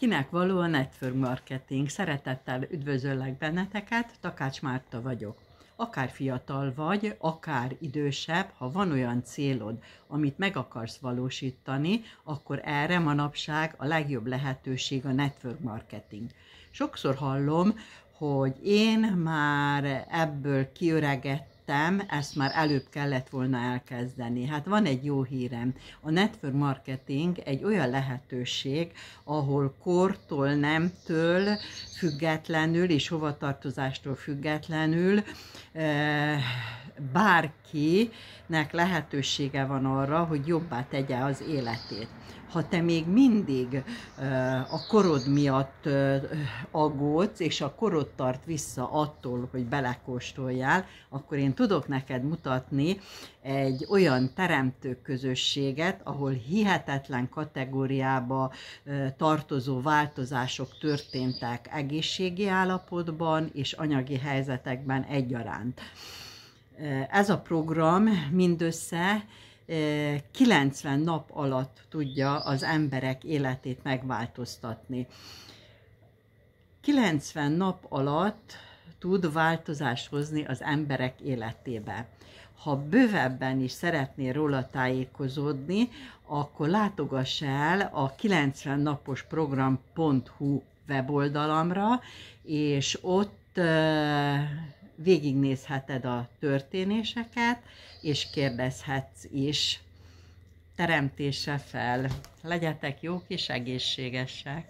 Kinek való a network marketing? Szeretettel üdvözöllek benneteket, Takács Márta vagyok. Akár fiatal vagy, akár idősebb, ha van olyan célod, amit meg akarsz valósítani, akkor erre manapság a legjobb lehetőség a network marketing. Sokszor hallom, hogy én már ebből kiöregettem, tettem, ezt már előbb kellett volna elkezdeni. Hát van egy jó hírem. A Network Marketing egy olyan lehetőség, ahol kortól, nemtől függetlenül és hovatartozástól függetlenül eh, bárkinek lehetősége van arra, hogy jobbá tegye az életét ha te még mindig eh, a korod miatt eh, aggódsz, és a korod tart vissza attól, hogy belekóstoljál, akkor én tudok neked mutatni egy olyan teremtő közösséget, ahol hihetetlen kategóriába tartozó változások történtek egészségi állapotban és anyagi helyzetekben egyaránt. Ez a program mindössze 90 nap alatt tudja az emberek életét megváltoztatni. 90 nap alatt tud változást hozni az emberek életébe. Ha bővebben is szeretnél róla tájékozódni, akkor látogass el a 90 napos program.hu weboldalamra, és ott végignézheted a történéseket, és kérdezhetsz is teremtése fel. Legyetek jók és egészségesek!